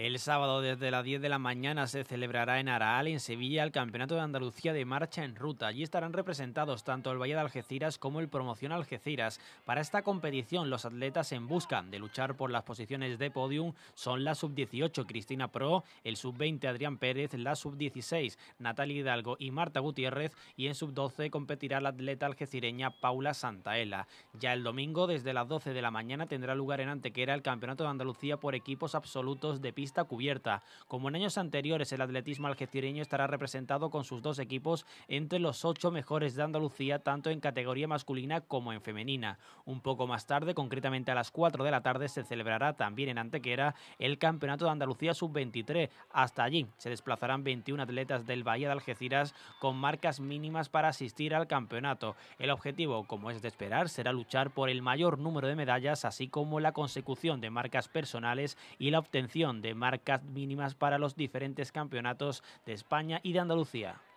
El sábado desde las 10 de la mañana se celebrará en Araal, en Sevilla, el Campeonato de Andalucía de Marcha en Ruta. Allí estarán representados tanto el Valle de Algeciras como el Promoción Algeciras. Para esta competición, los atletas en busca de luchar por las posiciones de podium son la sub-18 Cristina Pro, el sub-20 Adrián Pérez, la sub-16 Natalia Hidalgo y Marta Gutiérrez y en sub-12 competirá la atleta algecireña Paula Santaela. Ya el domingo, desde las 12 de la mañana, tendrá lugar en Antequera el Campeonato de Andalucía por equipos absolutos de pista está cubierta. Como en años anteriores, el atletismo algecireño estará representado con sus dos equipos entre los ocho mejores de Andalucía, tanto en categoría masculina como en femenina. Un poco más tarde, concretamente a las 4 de la tarde, se celebrará también en Antequera el Campeonato de Andalucía Sub-23. Hasta allí se desplazarán 21 atletas del Bahía de Algeciras con marcas mínimas para asistir al campeonato. El objetivo, como es de esperar, será luchar por el mayor número de medallas, así como la consecución de marcas personales y la obtención de marcas mínimas para los diferentes campeonatos de España y de Andalucía.